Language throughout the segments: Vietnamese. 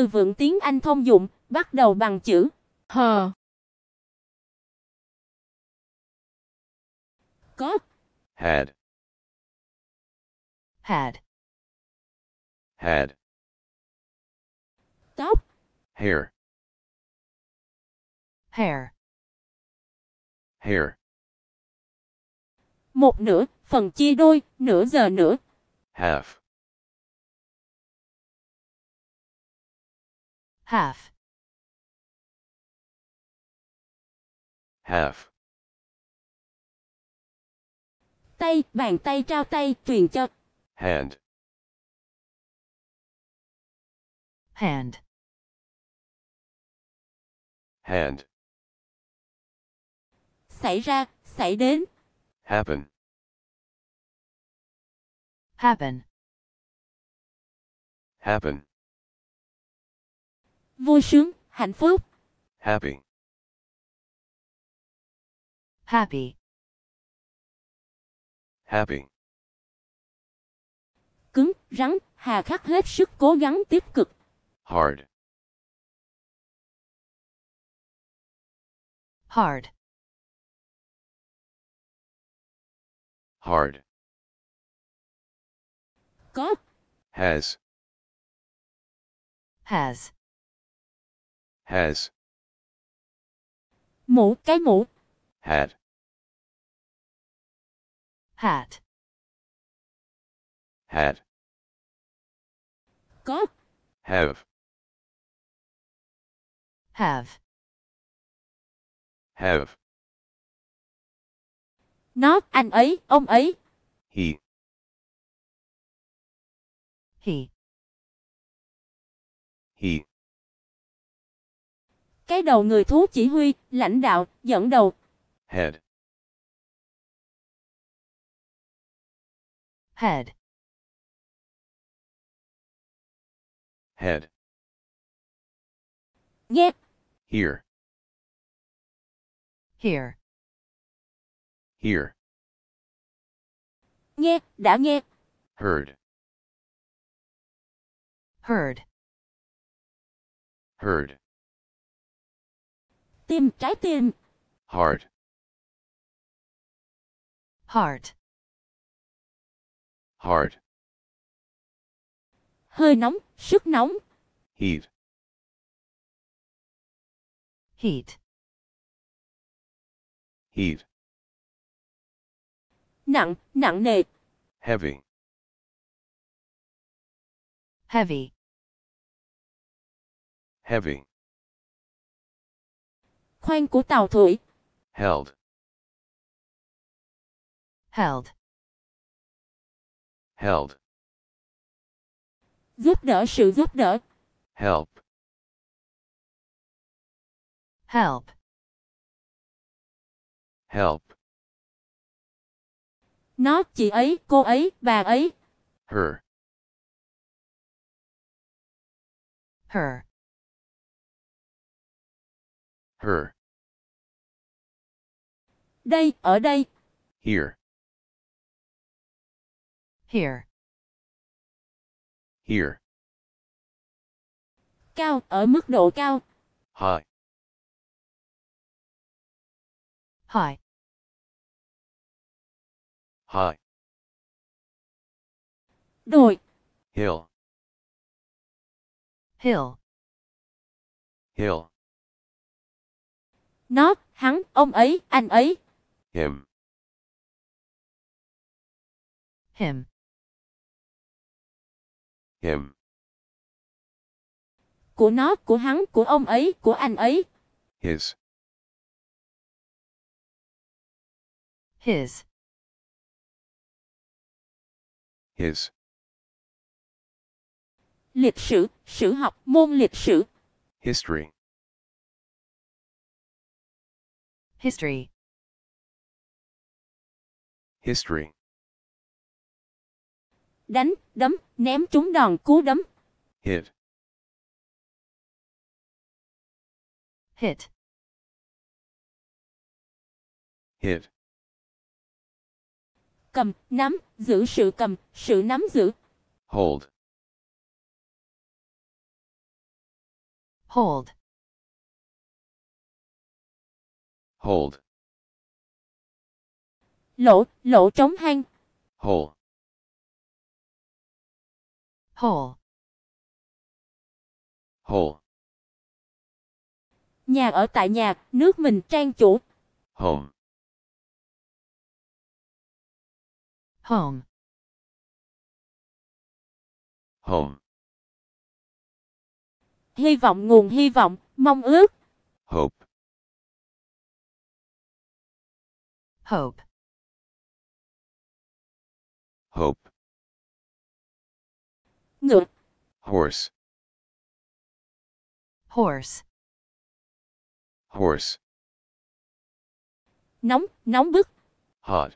từ vựng tiếng Anh thông dụng, bắt đầu bằng chữ hờ. Có had had had tóc hair hair hair một nửa phần chia đôi nửa giờ nữa half half half tay bàn tay trao tay truyền cho hand hand hand xảy ra xảy đến happen happen happen vui sướng, hạnh phúc. Happy. Happy. Happy. Cứng, rắn, hà khắc hết sức cố gắng tiếp cực. Hard. Hard. Hard. Có. Has. Has. has. Mũ, cái mũ. Hat. Hat. Hat. Có. Have. Have. Have. Nó, anh ấy, ông ấy. He. He. He. cái đầu người thú chỉ huy, lãnh đạo, dẫn đầu. Head. Head. Head. Nghe. Here. Here. Here. Nghe, đã nghe. Heard. Heard. Heard tim, trái tim. Heart. Heart. Heart. Hơi nóng, sức nóng. Heat. Heat. Heat. Nặng, nặng nề. Heavy. Heavy. Heavy. Khoang của tàu thủy. Held. Held. Held. Giúp đỡ sự giúp đỡ. Help. Help. Help. Nó, chị ấy, cô ấy, bà ấy. Her. Her her. Đây, ở đây. Here. Here. Here. Cao, ở mức độ cao. High. High. High. Đồi. Hill. Hill. Hill. Nó, hắn, ông ấy, anh ấy. Him. Him. Him. Của nó, của hắn, của ông ấy, của anh ấy. His. His. His. Lịch sử, sử học, môn lịch sử. History. History History Đánh, đấm, ném trúng đòn cú đấm. Hit Hit Hit Cầm, nắm, giữ sự cầm, sự nắm giữ. Hold Hold Hold. Lỗ, lỗ trống hang. Hole. Hole. Hole. Nhà ở tại nhà, nước mình trang chủ. Home. Home. Home. Hy vọng nguồn hy vọng, mong ước. Hope. Hope. Hope. Ngựa. Horse. Horse. Horse. Nóng, nóng bức. Hot.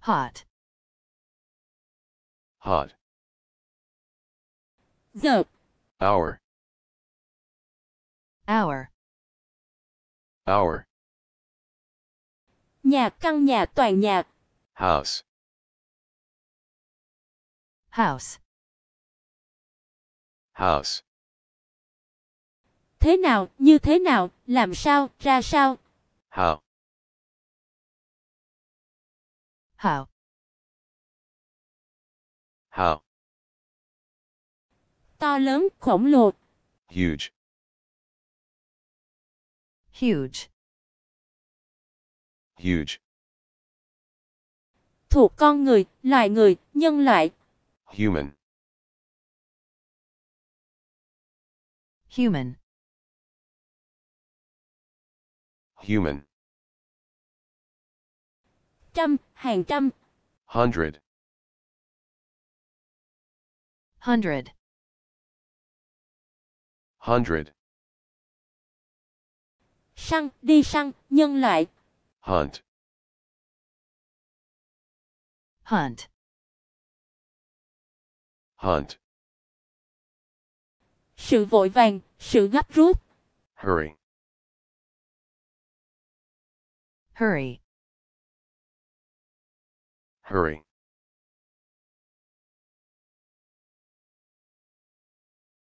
Hot. Hot. Giờ. Hour. Hour. Hour. Nhà căn nhà toàn nhà. House. House. House. Thế nào, như thế nào, làm sao, ra sao? How. How. How. To lớn, khổng lồ. Huge. Huge. Huge. Thuộc con người, loài người, nhân loại. Human. Human. Human. Trăm, hàng trăm. Hundred. Hundred. Hundred. Săn, đi săn, nhân loại, Hunt. Hunt. Hunt. Sự vội vàng, sự gấp rút. Hurry. Hurry. Hurry.